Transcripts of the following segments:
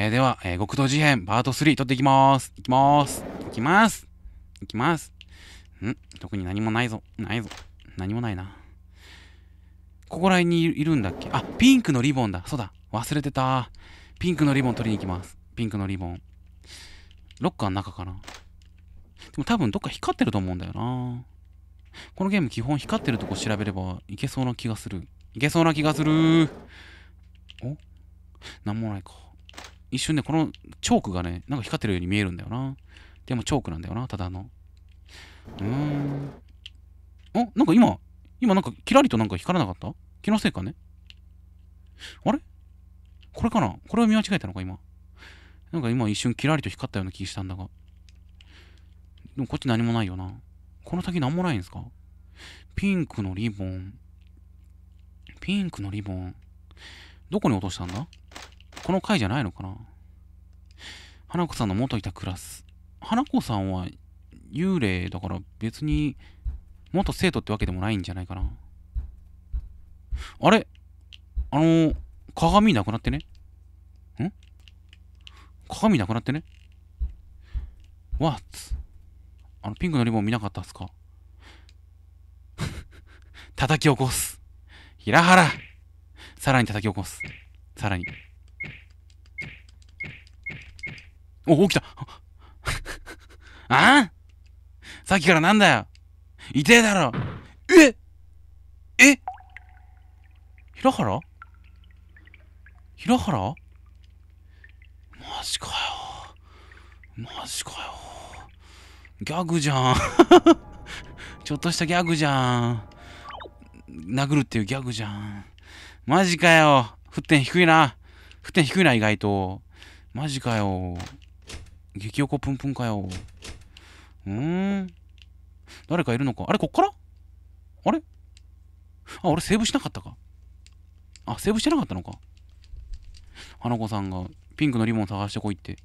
えー、では、えー、極道事変パート3撮っていきまーす。いきまーす。いきます。いきます。ん特に何もないぞ。ないぞ。何もないな。ここら辺にいるんだっけあ、ピンクのリボンだ。そうだ。忘れてた。ピンクのリボン取りに行きます。ピンクのリボン。ロッカーの中かな。でも多分どっか光ってると思うんだよな。このゲーム基本光ってるとこ調べればいけそうな気がする。いけそうな気がするお何もないか。一瞬ね、このチョークがね、なんか光ってるように見えるんだよな。でもチョークなんだよな、ただの。うーん。あ、なんか今、今なんかキラリとなんか光らなかった気のせいかねあれこれかなこれを見間違えたのか、今。なんか今一瞬キラリと光ったような気したんだが。でもこっち何もないよな。この先何もないんですかピンクのリボン。ピンクのリボン。どこに落としたんだこの回じゃないのかな花子さんの元いたクラス。花子さんは幽霊だから別に元生徒ってわけでもないんじゃないかな。あれあの、鏡なくなってねん鏡なくなってねワッツあの、ピンクのリボン見なかったっすか 叩き起こす。平原さらに叩き起こす。さらに。お、起きた あさっきからなんだよ痛えだろええ平原平原マジかよマジかよギャグじゃん ちょっとしたギャグじゃん殴るっていうギャグじゃんマジかよ沸点低いな沸点低いな意外とマジかよ激横プンプンかよ。うーん。誰かいるのか。あれ、こっからあれあ、俺セーブしなかったか。あ、セーブしてなかったのか。花子さんがピンクのリボン探してこいって。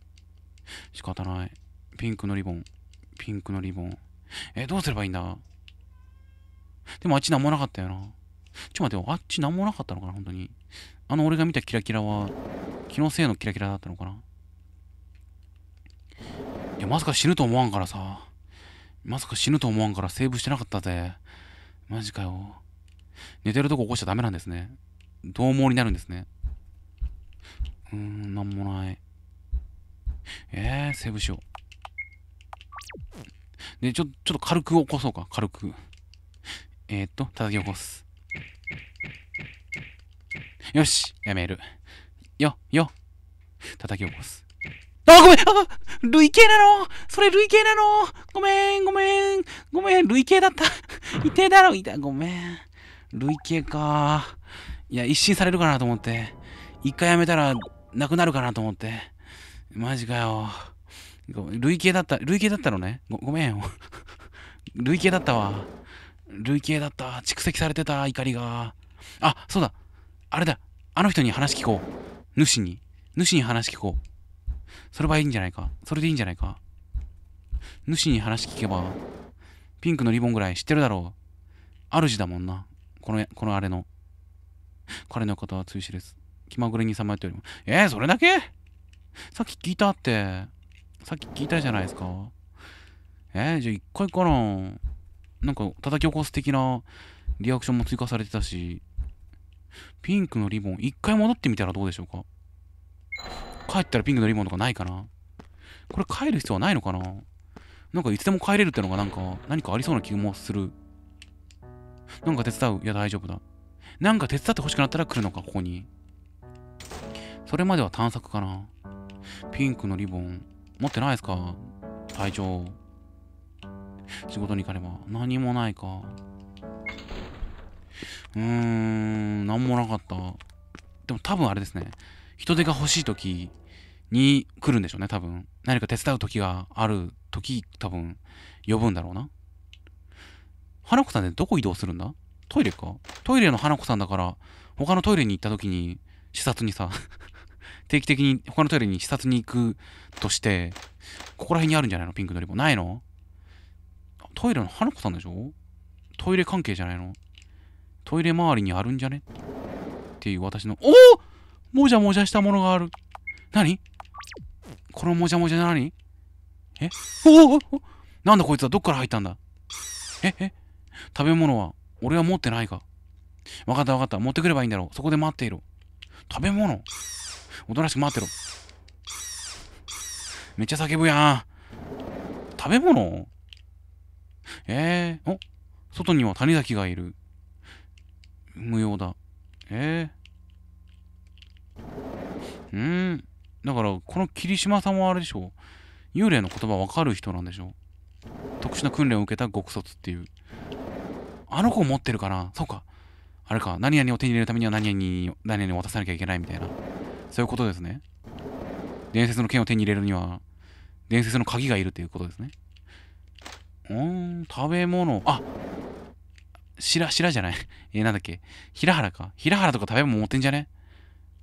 仕方ない。ピンクのリボン。ピンクのリボン。え、どうすればいいんだでもあっちなんもなかったよな。ちょ待ってよ。あっちなんもなかったのかな、本当に。あの俺が見たキラキラは、気のせいのキラキラだったのかな。や、まさか死ぬと思わんからさ。まさか死ぬと思わんからセーブしてなかったぜ。マジかよ。寝てるとこ起こしちゃダメなんですね。獰猛になるんですね。うーん、なんもない。えー、セーブしよう。で、ちょ、ちょっと軽く起こそうか、軽く。えー、っと、叩き起こす。よし、やめる。よ、よ。叩き起こす。あ、ごめんあ類型なのそれ累計なのごめん、ごめん、ごめん、累計だった。一 定だろ、いた、ごめん。累計か。いや、一新されるかなと思って。一回やめたら、なくなるかなと思って。マジかよ。累計だった、累計だったのね。ご、ごめん累計 だったわ。累計だった。蓄積されてた、怒りが。あ、そうだ。あれだ。あの人に話聞こう。主に。主に話聞こう。それはいいんじゃないか。それでいいんじゃないか。主に話聞けば、ピンクのリボンぐらい知ってるだろう。主だもんな。この、このあれの。彼の方は通しです。気まぐれにさまよっております。えー、それだけさっき聞いたって。さっき聞いたじゃないですか。えー、じゃあ一回かな。なんか叩き起こす的なリアクションも追加されてたし。ピンクのリボン、一回戻ってみたらどうでしょうか帰ったらピンクのリボンとかないかなこれ帰る必要はないのかななんかいつでも帰れるってのがなんか何かありそうな気もする。なんか手伝ういや大丈夫だ。なんか手伝って欲しくなったら来るのか、ここに。それまでは探索かな。ピンクのリボン。持ってないですか隊長。仕事に行かれば。何もないか。うーん、何もなかった。でも多分あれですね。人手が欲しいとき、に来るんでしょうね、多分。何か手伝う時がある時、多分、呼ぶんだろうな。花子さんってどこ移動するんだトイレか。トイレの花子さんだから、他のトイレに行った時に、視察にさ 定期的に他のトイレに視察に行くとして、ここら辺にあるんじゃないのピンクのリボン。ないのトイレの花子さんでしょトイレ関係じゃないのトイレ周りにあるんじゃねっていう私の、おおもじゃもじゃしたものがある。何このもじゃもじゃ何えおおなんだこいつはどっから入ったんだええ食べ物は俺は持ってないかわかったわかった。持ってくればいいんだろう。そこで待っていろ。食べ物おとなしく待ってろ。めっちゃ叫ぶやん。食べ物えー、お外には谷崎がいる。無用だ。えー。うん。だから、この霧島さんもあれでしょ幽霊の言葉わかる人なんでしょ特殊な訓練を受けた極卒っていう。あの子持ってるから、そうか。あれか、何々を手に入れるためには何々何々を渡さなきゃいけないみたいな。そういうことですね。伝説の剣を手に入れるには、伝説の鍵がいるっていうことですね。うーん、食べ物。あ白、らじゃない。えー、なんだっけ。平原か。平原とか食べ物持ってんじゃね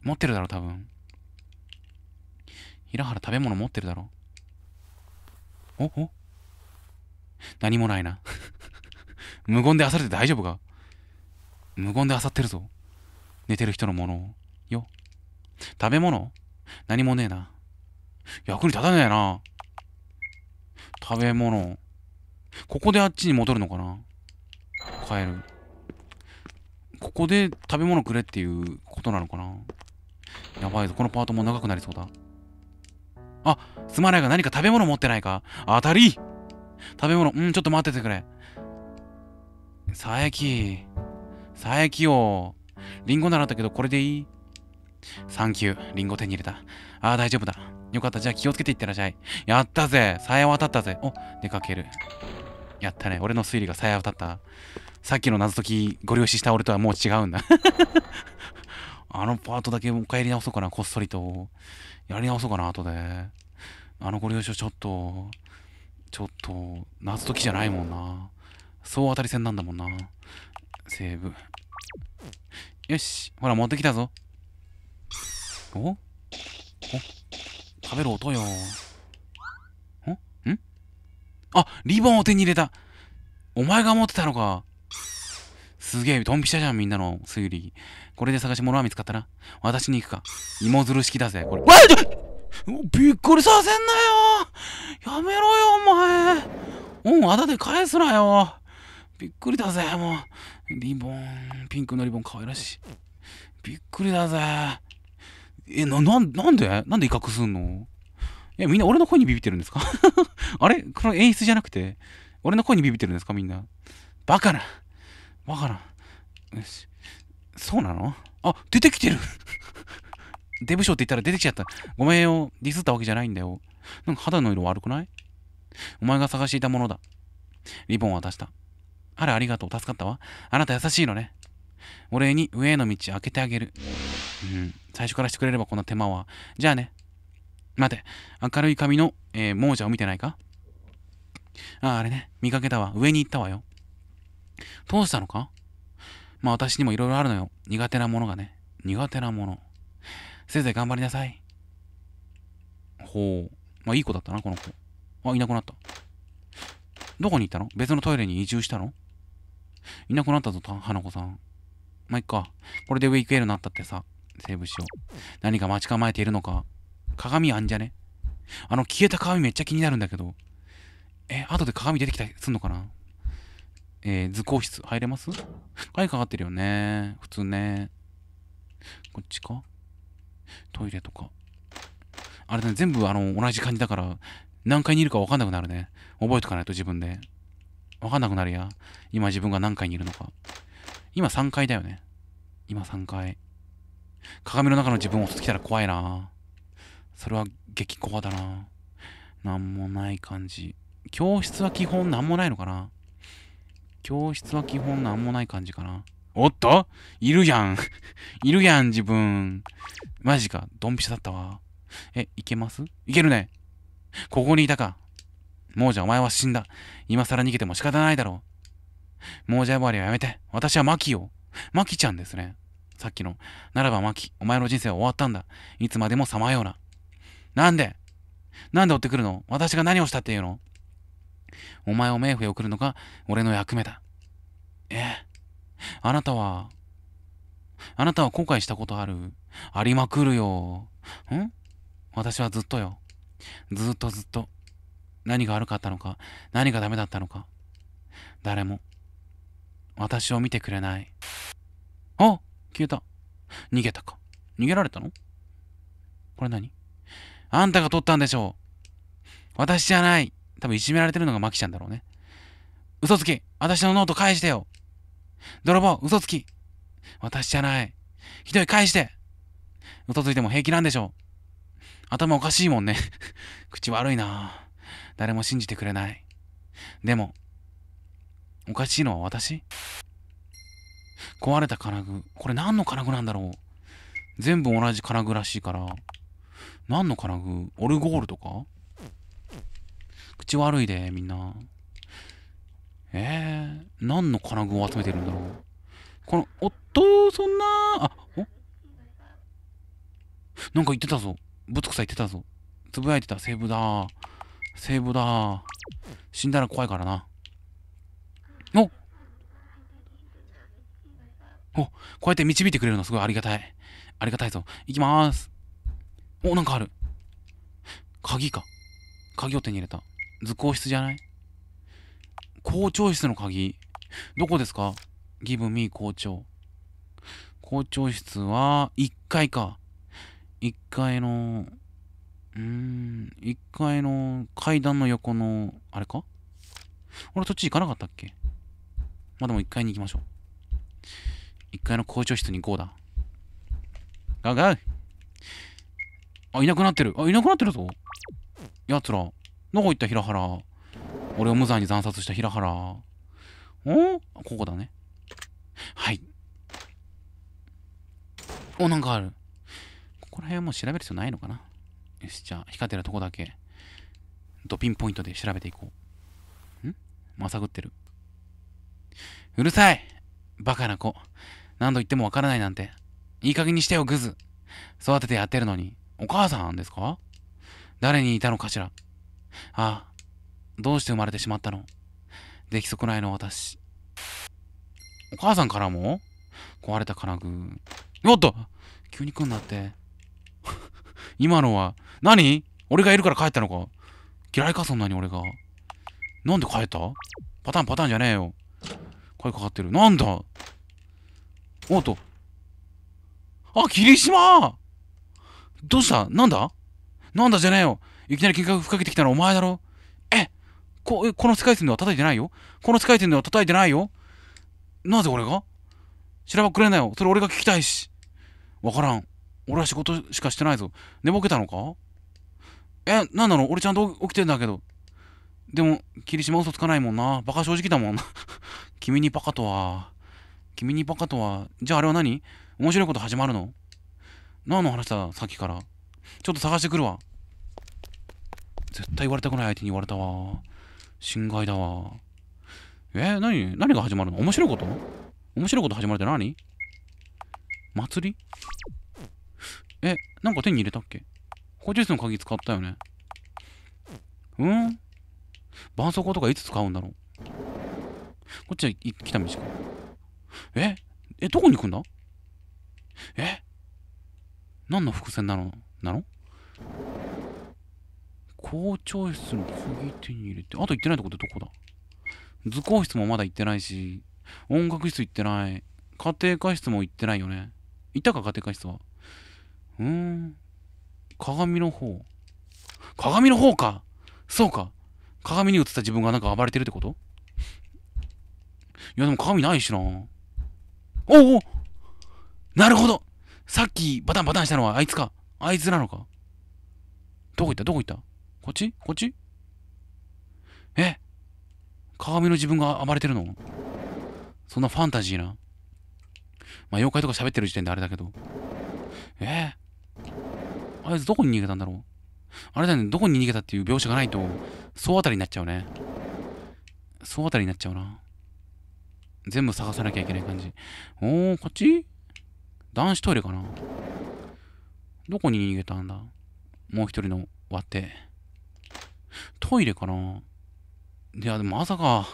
持ってるだろ、多分。平原食べ物持ってるだろおお何もないな 無言で漁れて大丈夫か無言で漁ってるぞ。寝てる人のものを。よ。食べ物何もねえな。役に立たねえな。食べ物。ここであっちに戻るのかな帰る。ここで食べ物くれっていうことなのかなやばいぞ。このパートも長くなりそうだ。あ、すまないが何か食べ物持ってないか当たり食べ物、うん、ちょっと待っててくれ。佐伯。佐伯よ。リンゴならあったけど、これでいいサンキュー。リンゴ手に入れた。ああ、大丈夫だ。よかった。じゃあ気をつけていってらっしゃい。やったぜ。さえ渡ったぜ。お、出かける。やったね。俺の推理がさえ渡った。さっきの謎解きご了承した俺とはもう違うんだ あのパートだけもうり直そうかな、こっそりと。やり直そうかな、後で。あのご了承ちょっと、ちょっと、夏時じゃないもんな。総当たり戦なんだもんな。セーブ。よし、ほら、持ってきたぞ。おお食べる音よ。んんあ、リボンを手に入れた。お前が持ってたのか。すげえ、ドンピシャじゃん、みんなの推理。これで探し物は見つかったな。私に行くか。芋づる式だぜ、これ。わびっくりさせんなよやめろよ、お前うん、あだで返すなよびっくりだぜ、もう。リボン、ピンクのリボン可愛らしい。びっくりだぜ。え、な、な、なんでなんで威嚇すんのえ、みんな俺の声にビビってるんですか あれこの演出じゃなくて、俺の声にビビってるんですかみんな。バカなわからん。よし。そうなのあ、出てきてる デブ賞って言ったら出てきちゃった。ごめんよ。ディスったわけじゃないんだよ。なんか肌の色悪くないお前が探していたものだ。リボンを渡した。あら、ありがとう。助かったわ。あなた優しいのね。お礼に上への道開けてあげる。うん。最初からしてくれればこんな手間は。じゃあね。待て。明るい髪の、えー、亡者を見てないかああ、あれね。見かけたわ。上に行ったわよ。どうしたのかまあ私にも色々あるのよ。苦手なものがね。苦手なもの。せいぜい頑張りなさい。ほう。まあいい子だったな、この子。あ、いなくなった。どこに行ったの別のトイレに移住したのいなくなったぞ、花子さん。まあ、いっか。これでウィークエールになったってさ。セーブしよう。何か待ち構えているのか。鏡あんじゃねあの消えた鏡めっちゃ気になるんだけど。え、後で鏡出てきたりすんのかなえー、図工室入れます鍵かかってるよね。普通ね。こっちかトイレとか。あれだね、全部あの、同じ感じだから、何階にいるか分かんなくなるね。覚えとかないと自分で。分かんなくなるや。今自分が何階にいるのか。今3階だよね。今3階。鏡の中の自分を落とてきたら怖いな。それは激怖だな。なんもない感じ。教室は基本なんもないのかな教室は基本なんもない感じかな。おっといるやん いるやん、自分。マジか。ドンピシャだったわ。え、いけますいけるね。ここにいたか。もうじゃお前は死んだ。今更逃げても仕方ないだろう。もうじゃ呼ばりはやめて。私はマキよ。マキちゃんですね。さっきの。ならばマキ、お前の人生は終わったんだ。いつまでもさまような。なんでなんで追ってくるの私が何をしたっていうのお前を冥府へ送るのが俺の役目だ。えあなたは、あなたは後悔したことあるありまくるよ。ん私はずっとよ。ずっとずっと。何が悪かったのか、何がダメだったのか。誰も、私を見てくれない。あ消えた。逃げたか。逃げられたのこれ何あんたが取ったんでしょう。私じゃない。多分いじめられてるのがマキちゃんだろうね。嘘つき私のノート返してよ泥棒嘘つき私じゃないひどい返して嘘ついても平気なんでしょう頭おかしいもんね。口悪いな誰も信じてくれない。でも、おかしいのは私壊れた金具。これ何の金具なんだろう全部同じ金具らしいから。何の金具オルゴールとか口悪いで、みんな。えー、何の金具を集めてるんだろう。この、おっと、そんな、あ、おなんか言ってたぞ。ぶつくさ言ってたぞ。つぶやいてた。セーブだ。セーブだ。死んだら怖いからな。おおこうやって導いてくれるのすごいありがたい。ありがたいぞ。行きまーす。お、なんかある。鍵か。鍵を手に入れた。図工室じゃない校長室の鍵。どこですかギブミー校長。校長室は、1階か。1階の、うーん、1階の階段の横の、あれか俺そっち行かなかったっけまあ、でも1階に行きましょう。1階の校長室に行こうだ。ガガウあ、いなくなってる。あ、いなくなってるぞ。奴ら。どこ行った平原俺を無罪に惨殺した平原おここだねはいおなんかあるここら辺はもう調べる必要ないのかなよしじゃあ光ってるとこだけドピンポイントで調べていこうんまさぐってるうるさいバカな子何度言ってもわからないなんていい加減にしてよグズ育ててやってるのにお母さんですか誰にいたのかしらああ、どうして生まれてしまったの出来損ないの私。お母さんからも壊れた金具。おっと急に来んなって。今のは、何俺がいるから帰ったのか嫌いかそんなに俺が。なんで帰ったパターンパターンじゃねえよ。声かかってる。なんだおっと。あ、霧島どうしたなんだなんだじゃねえよ。いきなり計画吹っかけてきたのお前だろえここの世界線では叩いてないよこの世界線では叩いてないよなぜ俺が知らばくれななよそれ俺が聞きたいしわからん俺は仕事しかしてないぞ寝ぼけたのかえなんなの俺ちゃんと起きてんだけどでも霧島嘘つかないもんなバカ正直だもんな 君にバカとは君にバカとはじゃああれは何面白いこと始まるの何の話ださっきからちょっと探してくるわ絶対言われたくない相手に言われたわ。心外だわ。えー、何何が始まるの面白いこと面白いこと始まるって何祭りえ、なんか手に入れたっけ補充室の鍵使ったよね。うん絆創膏とかいつ使うんだろうこっちは来た道か。ええ、どこに行くんだえ何の伏線なのなの校長室の次手に入れて、あと行ってないとこってどこだ図工室もまだ行ってないし、音楽室行ってない。家庭科室も行ってないよね。行ったか家庭科室は。うーん。鏡の方。鏡の方かそうか。鏡に映った自分がなんか暴れてるってこといやでも鏡ないしな。おおなるほどさっきバタンバタンしたのはあいつか。あいつなのか。どこ行ったどこ行ったこっちこっちえ鏡の自分が暴れてるのそんなファンタジーな。まあ、妖怪とか喋ってる時点であれだけど。えあいつどこに逃げたんだろうあれだよね、どこに逃げたっていう描写がないと、総当たりになっちゃうね。総当たりになっちゃうな。全部探さなきゃいけない感じ。おー、こっち男子トイレかなどこに逃げたんだもう一人の割って。トイレかないや、でもまさか。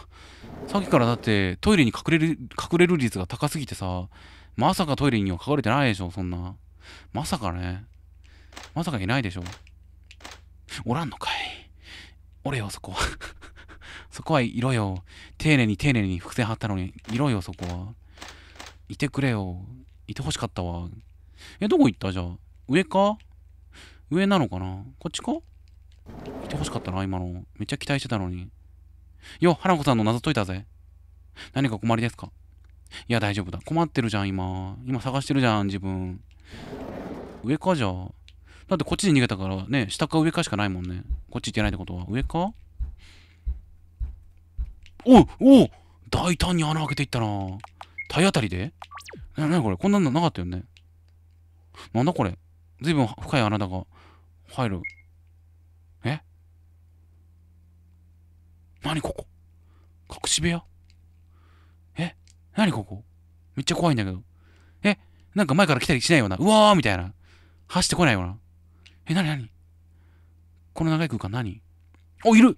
さっきからだってトイレに隠れる、隠れる率が高すぎてさ、まさかトイレには隠れてないでしょ、そんな。まさかね。まさかいないでしょ。おらんのかい。おれよ、そこは。そこはいろよ。丁寧に丁寧に伏線張ったのに、いろよ、そこは。いてくれよ。いてほしかったわ。え、どこ行ったじゃあ。上か上なのかなこっちか見てほしかったな、今の。めっちゃ期待してたのに。よ、花子さんの謎解いたぜ。何か困りですかいや、大丈夫だ。困ってるじゃん、今。今探してるじゃん、自分。上か、じゃあ。だってこっちで逃げたからね、下か上かしかないもんね。こっち行ってないってことは。上かおお大胆に穴開けていったな体当たりでな、なにこれこんなのなかったよね。なんだこれずいぶん深い穴だが入る。え何ここ隠し部屋え何ここめっちゃ怖いんだけど。えなんか前から来たりしないような。うわーみたいな。走ってこないような。え、何何この長い空間何お、いるん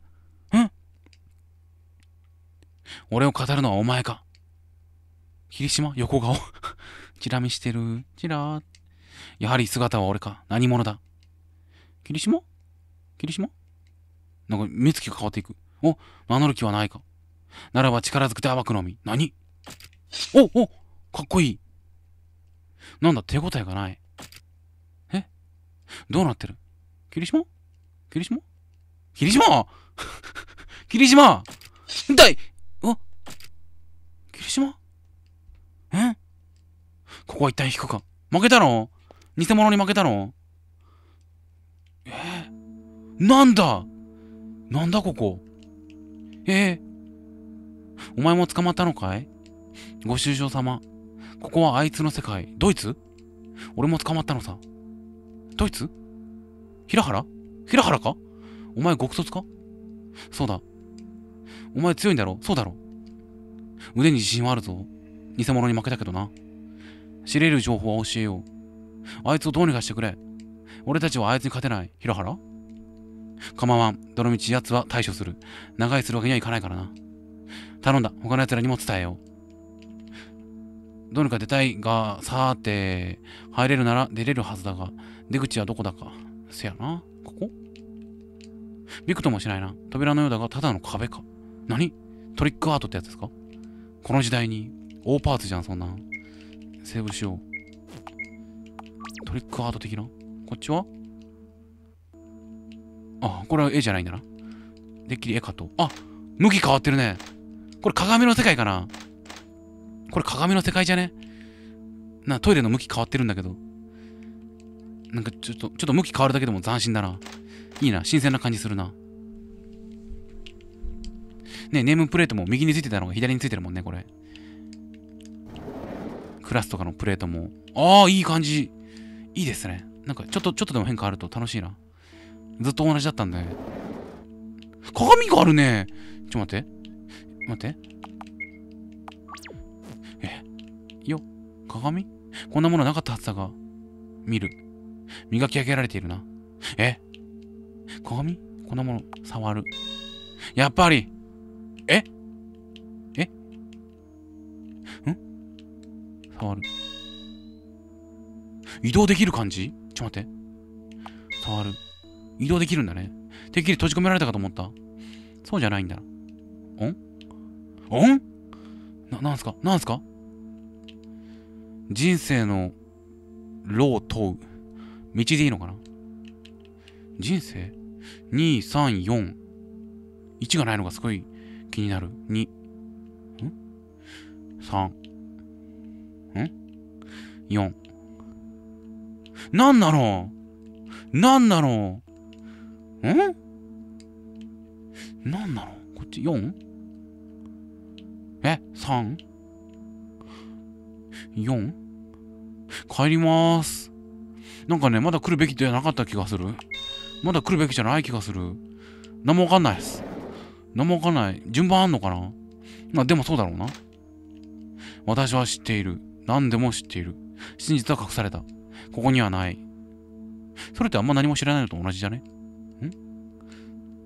俺を語るのはお前か。霧島横顔 チラ見してる。チラー。やはり姿は俺か。何者だ。霧島霧島なんか目つきが変わっていく。お名乗る気はないか。ならば力ずくて暴くのみ。何おおかっこいい。なんだ、手応えがない。えどうなってる霧島霧島霧島 霧島痛いお霧島えここは一旦引くか。負けたの偽物に負けたのえーなんだなんだここええー、お前も捕まったのかいご愁傷様。ここはあいつの世界。ドイツ俺も捕まったのさ。ドイツ平原平原かお前極卒かそうだ。お前強いんだろそうだろ腕に自信はあるぞ。偽物に負けたけどな。知れる情報は教えよう。あいつをどうにかしてくれ。俺たちはあいつに勝てない。平原構わん。どのみち奴は対処する。長居するわけにはいかないからな。頼んだ。他の奴らにも伝えよう。どうにか出たいが、さーて、入れるなら出れるはずだが、出口はどこだか。せやな。ここびくともしないな。扉のようだが、ただの壁か。何トリックアートってやつですかこの時代に。大パーツじゃん、そんな。セーブしよう。トリックアート的なこっちはあ、これは絵じゃないんだな。でっきり絵かと。あ、向き変わってるね。これ鏡の世界かなこれ鏡の世界じゃねな、トイレの向き変わってるんだけど。なんかちょっと、ちょっと向き変わるだけでも斬新だな。いいな、新鮮な感じするな。ねネームプレートも右についてたのが左についてるもんね、これ。クラスとかのプレートも。ああ、いい感じ。いいですね。なんかちょっと、ちょっとでも変化あると楽しいな。ずっと同じだったんだね。鏡があるねちょっと待って。待って。え、よ、鏡こんなものなかったはずだが。見る。磨き上げられているな。え鏡こんなもの、触る。やっぱりええん触る。移動できる感じちょっと待って。触る。移動できるんだね。てっきり閉じ込められたかと思った。そうじゃないんだ。おんおんな、なんすかなんすか人生の路を問う。道でいいのかな人生 ?2、3、4。1がないのがすごい気になる。2。ん ?3。ん ?4。なんなのなんなのん何なのこっち 4? え ?3?4? 帰ります。なんかね、まだ来るべきではなかった気がする。まだ来るべきじゃない気がする。何もわかんないです。何もわかんない。順番あんのかなまあでもそうだろうな。私は知っている。何でも知っている。真実は隠された。ここにはない。それってあんま何も知らないのと同じじゃね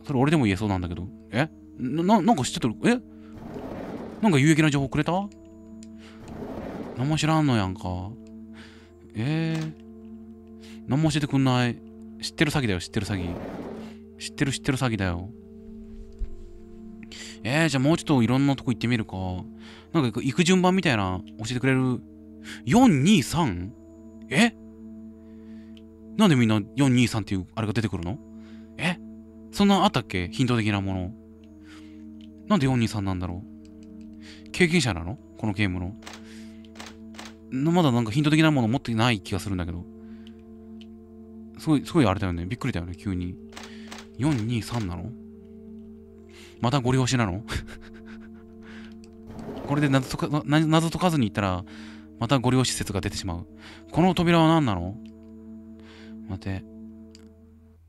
それ俺でも言えそうなんだけど。えな、なんか知ってたえなんか有益な情報くれた何も知らんのやんか。えー、何も教えてくんない。知ってる詐欺だよ、知ってる詐欺。知ってる知ってる詐欺だよ。えー、じゃあもうちょっといろんなとこ行ってみるか。なんか行く順番みたいな教えてくれる。423? えなんでみんな423っていうあれが出てくるのそんなあったっけヒント的なもの。なんで423なんだろう経験者なのこのゲームの。まだなんかヒント的なもの持ってない気がするんだけど。すごい、すごいあれだよね。びっくりだよね、急に。423なのまたご利用しなの これで謎解か謎解かずに行ったら、またご利用施設が出てしまう。この扉は何なの待って。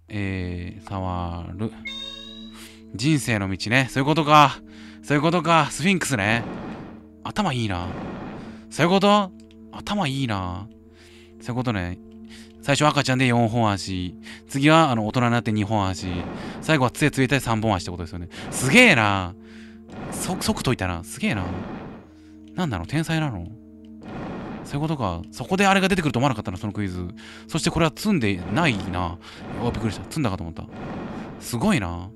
えー、触る。人生の道ね。そういうことか。そういうことか。スフィンクスね。頭いいな。そういうこと頭いいな。そういうことね。最初赤ちゃんで4本足。次はあの大人になって2本足。最後は杖ついて3本足ってことですよね。すげえな。即、即解いたな。すげえな。なんなの天才なのそういうことか。そこであれが出てくると思わなかったな、そのクイズ。そしてこれは積んでないな。おびっくりした。積んだかと思った。すごいな。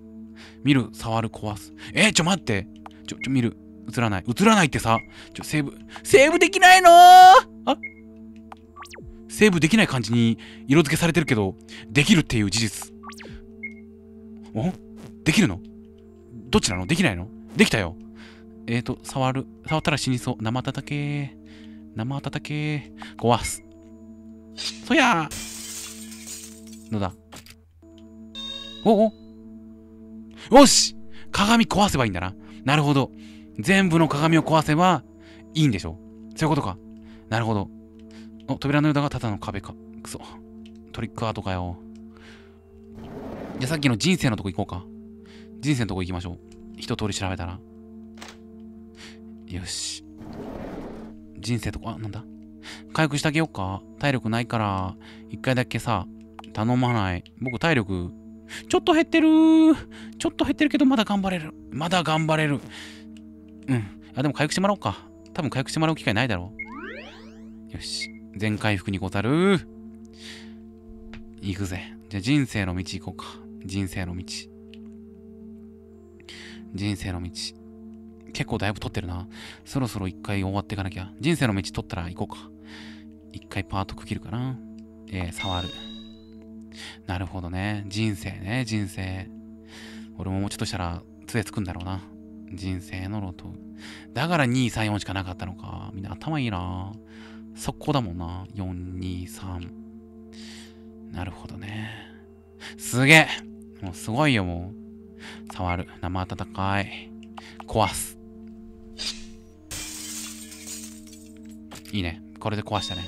見る、触る、壊す。えー、ちょ、待って。ちょ、ちょ、見る。映らない。映らないってさ。ちょ、セーブ。セーブできないのあセーブできない感じに色付けされてるけど、できるっていう事実。おできるのどっちなのできないのできたよ。えっ、ー、と、触る。触ったら死にそう。生たたけ生温け壊す。そやのだ。おおよし鏡壊せばいいんだな。なるほど。全部の鏡を壊せばいいんでしょそういうことか。なるほど。お、扉のよだがただの壁か。くそ。トリックアートかよ。じゃあさっきの人生のとこ行こうか。人生のとこ行きましょう。一通り調べたら。よし。人生とか、あ、なんだ回復してあげようか。体力ないから、一回だけさ、頼まない。僕体力、ちょっと減ってるちょっと減ってるけど、まだ頑張れる。まだ頑張れる。うん。あ、でも回復してもらおうか。多分回復してもらう機会ないだろう。よし。全回復にござる。行くぜ。じゃあ人生の道行こうか。人生の道。人生の道。結構だいぶ撮ってるな。そろそろ一回終わっていかなきゃ。人生の道取ったら行こうか。一回パート区切るかな。えー、触る。なるほどね。人生ね、人生。俺ももうちょっとしたら杖つくんだろうな。人生の路頭。だから2、3、4しかなかったのか。みんな頭いいな。速攻だもんな。4、2、3。なるほどね。すげえもうすごいよ、もう。触る。生温かい。壊す。いいね。これで壊したね。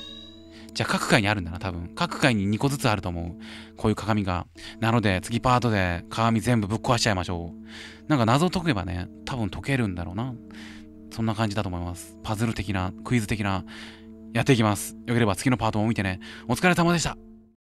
じゃあ各回にあるんだな、多分。各回に2個ずつあると思う。こういう鏡が。なので、次パートで鏡全部ぶっ壊しちゃいましょう。なんか謎を解けばね、多分解けるんだろうな。そんな感じだと思います。パズル的な、クイズ的な、やっていきます。よければ次のパートも見てね。お疲れ様でした。